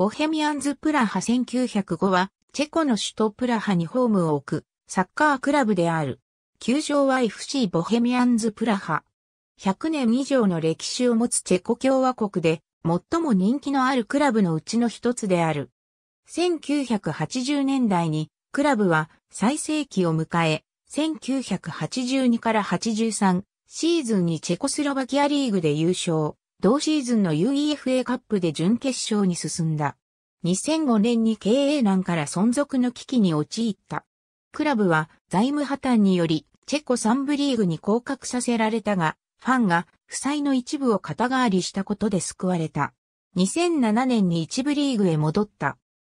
ボヘミアンズ・プラハ1905は、チェコの首都プラハにホームを置く、サッカークラブである。球場は FC ボヘミアンズ・プラハ。100年以上の歴史を持つチェコ共和国で、最も人気のあるクラブのうちの一つである。1980年代に、クラブは最盛期を迎え、1982から83シーズンにチェコスロバキアリーグで優勝。同シーズンの UEFA カップで準決勝に進んだ。2005年に経営難から存続の危機に陥った。クラブは財務破綻によりチェコ3部リーグに降格させられたが、ファンが負債の一部を肩代わりしたことで救われた。2007年に1部リーグへ戻った。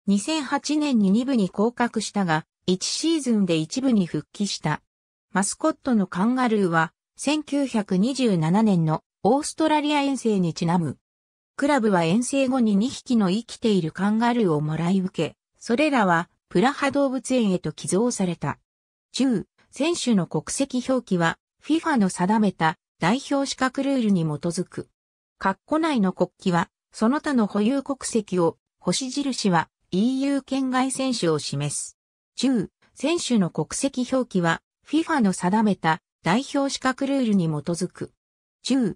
2008年に2部に降格したが、1シーズンで1部に復帰した。マスコットのカンガルーは、1927年のオーストラリア遠征にちなむ。クラブは遠征後に2匹の生きているカンガルーをもらい受け、それらはプラハ動物園へと寄贈された。中、選手の国籍表記は FIFA の定めた代表資格ルールに基づく。括弧内の国旗はその他の保有国籍を、星印は EU 圏外選手を示す。中、選手の国籍表記は FIFA の定めた代表資格ルールに基づく。中、